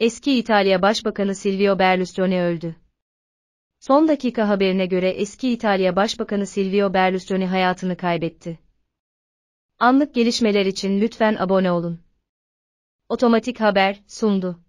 Eski İtalya Başbakanı Silvio Berlusconi öldü. Son dakika haberine göre eski İtalya Başbakanı Silvio Berlusconi hayatını kaybetti. Anlık gelişmeler için lütfen abone olun. Otomatik Haber sundu.